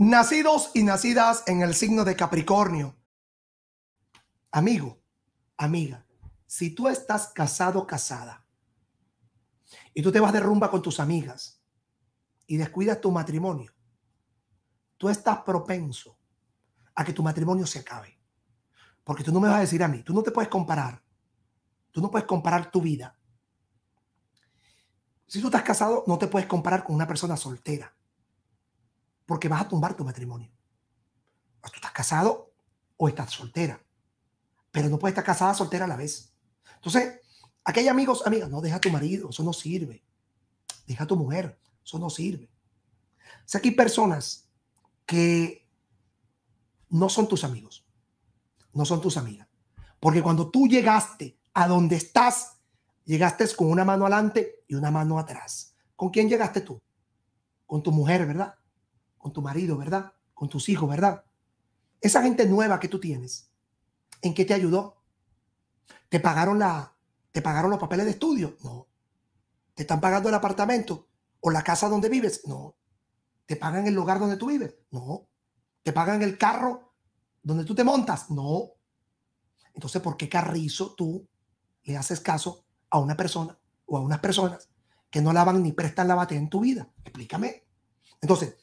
Nacidos y nacidas en el signo de Capricornio. Amigo, amiga, si tú estás casado casada y tú te vas de rumba con tus amigas y descuidas tu matrimonio, tú estás propenso a que tu matrimonio se acabe. Porque tú no me vas a decir a mí, tú no te puedes comparar. Tú no puedes comparar tu vida. Si tú estás casado, no te puedes comparar con una persona soltera porque vas a tumbar tu matrimonio. tú estás casado o estás soltera, pero no puedes estar casada soltera a la vez. Entonces, aquí hay amigos, amigas, no deja a tu marido, eso no sirve. Deja a tu mujer, eso no sirve. O sea, aquí hay personas que no son tus amigos, no son tus amigas. Porque cuando tú llegaste a donde estás, llegaste con una mano adelante y una mano atrás. ¿Con quién llegaste tú? Con tu mujer, ¿verdad? con tu marido, ¿verdad? Con tus hijos, ¿verdad? Esa gente nueva que tú tienes, ¿en qué te ayudó? ¿Te pagaron, la, ¿Te pagaron los papeles de estudio? No. ¿Te están pagando el apartamento o la casa donde vives? No. ¿Te pagan el lugar donde tú vives? No. ¿Te pagan el carro donde tú te montas? No. Entonces, ¿por qué carrizo tú le haces caso a una persona o a unas personas que no lavan ni prestan la batería en tu vida? Explícame. Entonces,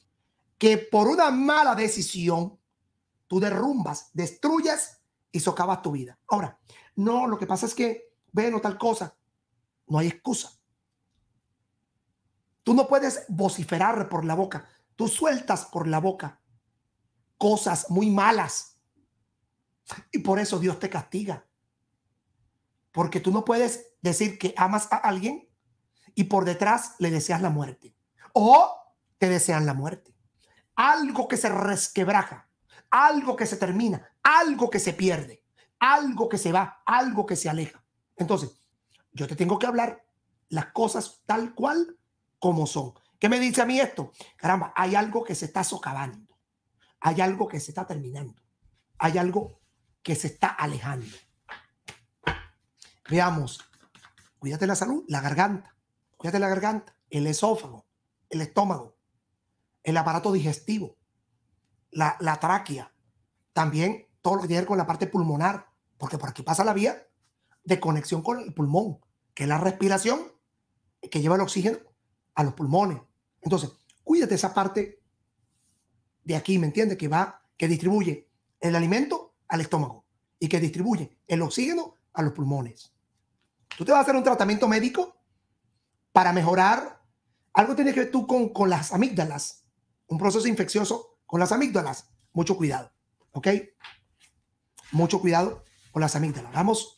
que por una mala decisión tú derrumbas, destruyes y socavas tu vida. Ahora, no, lo que pasa es que, bueno, tal cosa, no hay excusa. Tú no puedes vociferar por la boca, tú sueltas por la boca cosas muy malas. Y por eso Dios te castiga. Porque tú no puedes decir que amas a alguien y por detrás le deseas la muerte. O te desean la muerte algo que se resquebraja, algo que se termina, algo que se pierde, algo que se va, algo que se aleja. Entonces, yo te tengo que hablar las cosas tal cual como son. ¿Qué me dice a mí esto? Caramba, hay algo que se está socavando, hay algo que se está terminando, hay algo que se está alejando. Veamos, cuídate la salud, la garganta, cuídate la garganta, el esófago, el estómago, el aparato digestivo, la, la tráquea, también todo lo que tiene que ver con la parte pulmonar, porque por aquí pasa la vía de conexión con el pulmón, que es la respiración que lleva el oxígeno a los pulmones. Entonces, cuídate esa parte de aquí, ¿me entiendes? Que va, que distribuye el alimento al estómago y que distribuye el oxígeno a los pulmones. Tú te vas a hacer un tratamiento médico para mejorar. Algo tiene que ver tú con, con las amígdalas un proceso infeccioso con las amígdalas, mucho cuidado, ¿ok? Mucho cuidado con las amígdalas. Vamos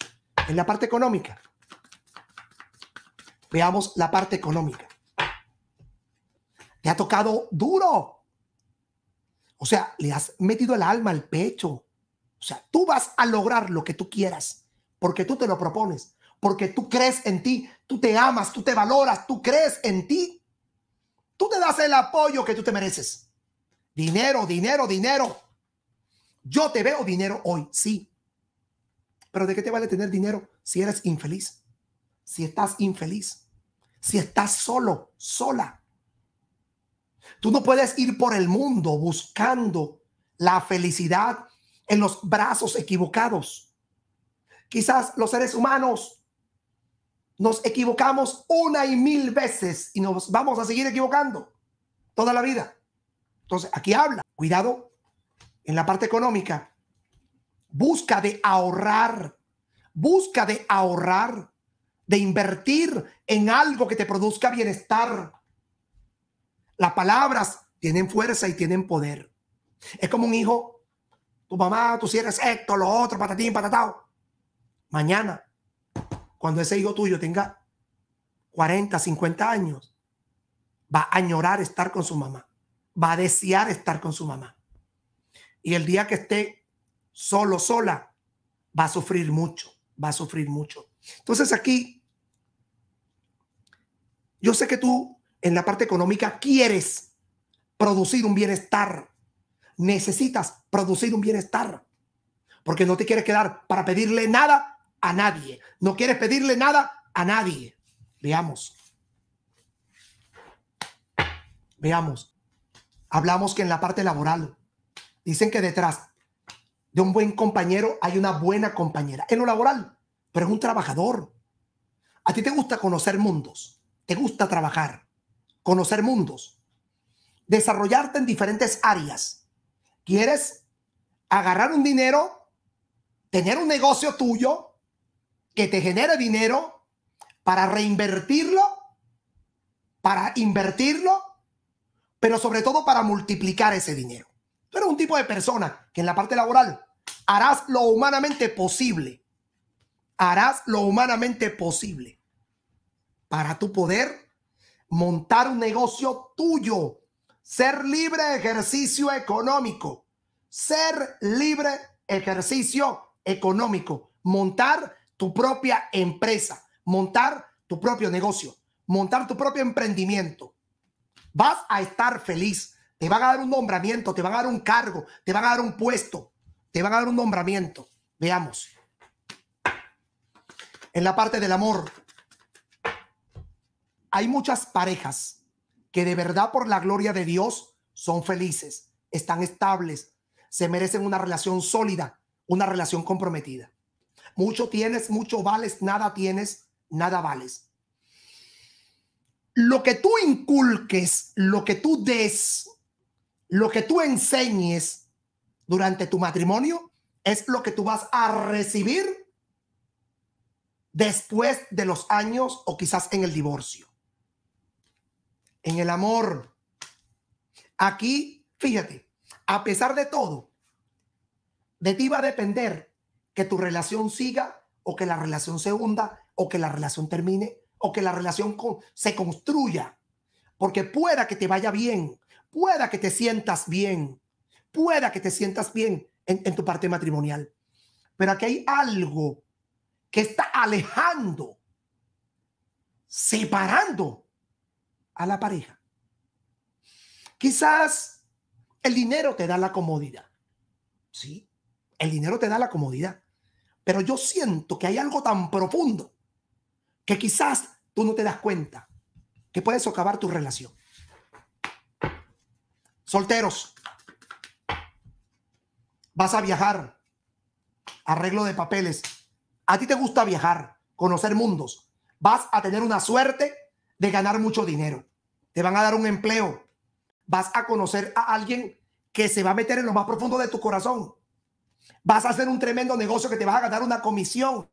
en la parte económica. Veamos la parte económica. Te ha tocado duro. O sea, le has metido el alma al pecho. O sea, tú vas a lograr lo que tú quieras porque tú te lo propones, porque tú crees en ti, tú te amas, tú te valoras, tú crees en ti tú te das el apoyo que tú te mereces. Dinero, dinero, dinero. Yo te veo dinero hoy, sí. Pero ¿de qué te vale tener dinero si eres infeliz? Si estás infeliz. Si estás solo, sola. Tú no puedes ir por el mundo buscando la felicidad en los brazos equivocados. Quizás los seres humanos nos equivocamos una y mil veces y nos vamos a seguir equivocando toda la vida. Entonces, aquí habla, cuidado en la parte económica. Busca de ahorrar, busca de ahorrar, de invertir en algo que te produzca bienestar. Las palabras tienen fuerza y tienen poder. Es como un hijo, tu mamá, tú si esto, lo otro, patatín, patatao. Mañana cuando ese hijo tuyo tenga 40, 50 años, va a añorar estar con su mamá, va a desear estar con su mamá. Y el día que esté solo, sola, va a sufrir mucho, va a sufrir mucho. Entonces aquí, yo sé que tú en la parte económica quieres producir un bienestar, necesitas producir un bienestar, porque no te quieres quedar para pedirle nada a nadie. No quieres pedirle nada a nadie. Veamos. Veamos. Hablamos que en la parte laboral dicen que detrás de un buen compañero hay una buena compañera. En lo laboral, pero es un trabajador. A ti te gusta conocer mundos, te gusta trabajar, conocer mundos, desarrollarte en diferentes áreas. Quieres agarrar un dinero, tener un negocio tuyo, que te genere dinero para reinvertirlo, para invertirlo, pero sobre todo para multiplicar ese dinero. Tú eres un tipo de persona que en la parte laboral harás lo humanamente posible, harás lo humanamente posible para tu poder montar un negocio tuyo, ser libre ejercicio económico, ser libre ejercicio económico, montar tu propia empresa, montar tu propio negocio, montar tu propio emprendimiento. Vas a estar feliz. Te van a dar un nombramiento, te van a dar un cargo, te van a dar un puesto, te van a dar un nombramiento. Veamos. En la parte del amor, hay muchas parejas que de verdad por la gloria de Dios son felices, están estables, se merecen una relación sólida, una relación comprometida. Mucho tienes, mucho vales, nada tienes, nada vales. Lo que tú inculques, lo que tú des, lo que tú enseñes durante tu matrimonio es lo que tú vas a recibir después de los años o quizás en el divorcio. En el amor. Aquí, fíjate, a pesar de todo, de ti va a depender que tu relación siga o que la relación se hunda o que la relación termine o que la relación se construya. Porque pueda que te vaya bien, pueda que te sientas bien, pueda que te sientas bien en, en tu parte matrimonial. Pero aquí hay algo que está alejando, separando a la pareja. Quizás el dinero te da la comodidad. Sí, el dinero te da la comodidad. Pero yo siento que hay algo tan profundo que quizás tú no te das cuenta que puede socavar tu relación. Solteros, vas a viajar, arreglo de papeles. A ti te gusta viajar, conocer mundos. Vas a tener una suerte de ganar mucho dinero. Te van a dar un empleo. Vas a conocer a alguien que se va a meter en lo más profundo de tu corazón. Vas a hacer un tremendo negocio que te vas a ganar una comisión.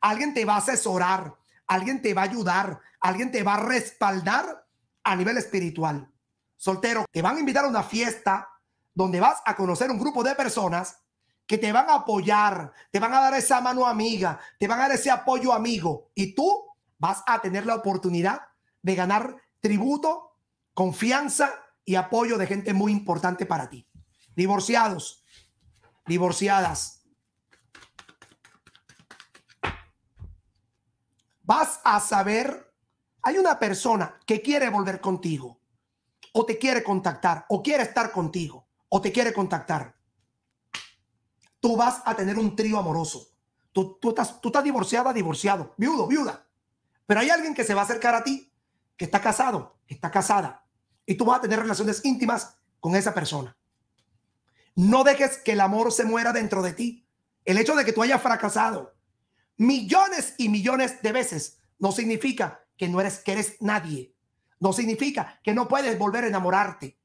Alguien te va a asesorar, alguien te va a ayudar, alguien te va a respaldar a nivel espiritual. Soltero, te van a invitar a una fiesta donde vas a conocer un grupo de personas que te van a apoyar, te van a dar esa mano amiga, te van a dar ese apoyo amigo y tú vas a tener la oportunidad de ganar tributo, confianza y apoyo de gente muy importante para ti. Divorciados, divorciadas. Vas a saber, hay una persona que quiere volver contigo, o te quiere contactar, o quiere estar contigo, o te quiere contactar. Tú vas a tener un trío amoroso. Tú, tú, estás, tú estás divorciada, divorciado, viudo, viuda. Pero hay alguien que se va a acercar a ti, que está casado, está casada, y tú vas a tener relaciones íntimas con esa persona. No dejes que el amor se muera dentro de ti. El hecho de que tú hayas fracasado millones y millones de veces no significa que no eres que eres nadie. No significa que no puedes volver a enamorarte.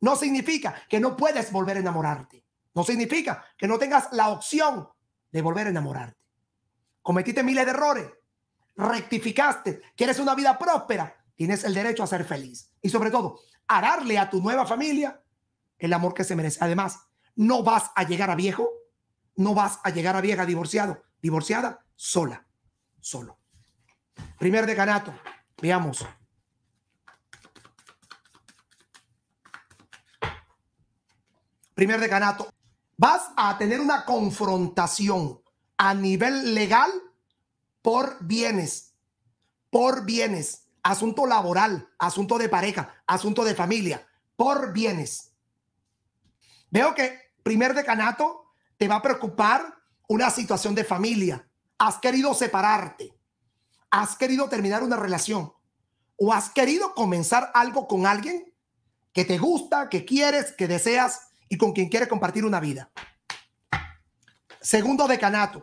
No significa que no puedes volver a enamorarte. No significa que no tengas la opción de volver a enamorarte. Cometiste miles de errores, rectificaste, quieres una vida próspera, tienes el derecho a ser feliz y sobre todo a darle a tu nueva familia el amor que se merece. Además, no vas a llegar a viejo, no vas a llegar a vieja divorciado, divorciada, sola, solo. Primer decanato, veamos. Primer decanato, vas a tener una confrontación a nivel legal por bienes, por bienes, asunto laboral, asunto de pareja, asunto de familia, por bienes. Veo que primer decanato te va a preocupar una situación de familia. Has querido separarte. Has querido terminar una relación. O has querido comenzar algo con alguien que te gusta, que quieres, que deseas y con quien quieres compartir una vida. Segundo decanato.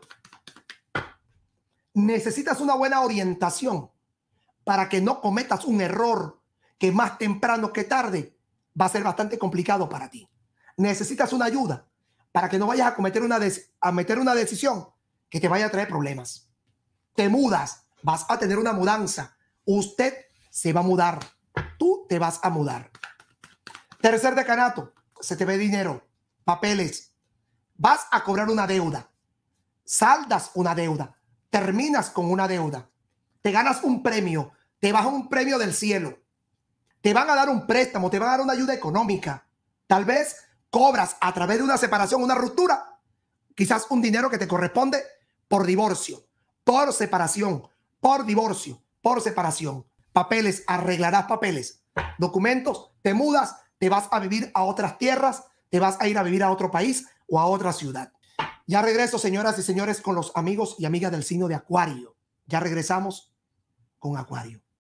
Necesitas una buena orientación para que no cometas un error que más temprano que tarde va a ser bastante complicado para ti necesitas una ayuda para que no vayas a cometer una, a meter una decisión que te vaya a traer problemas. Te mudas, vas a tener una mudanza. Usted se va a mudar. Tú te vas a mudar. Tercer decanato, se te ve dinero, papeles. Vas a cobrar una deuda. Saldas una deuda. Terminas con una deuda. Te ganas un premio. Te baja un premio del cielo. Te van a dar un préstamo, te van a dar una ayuda económica. Tal vez cobras a través de una separación, una ruptura, quizás un dinero que te corresponde por divorcio, por separación, por divorcio, por separación. Papeles, arreglarás papeles, documentos, te mudas, te vas a vivir a otras tierras, te vas a ir a vivir a otro país o a otra ciudad. Ya regreso, señoras y señores, con los amigos y amigas del signo de Acuario. Ya regresamos con Acuario.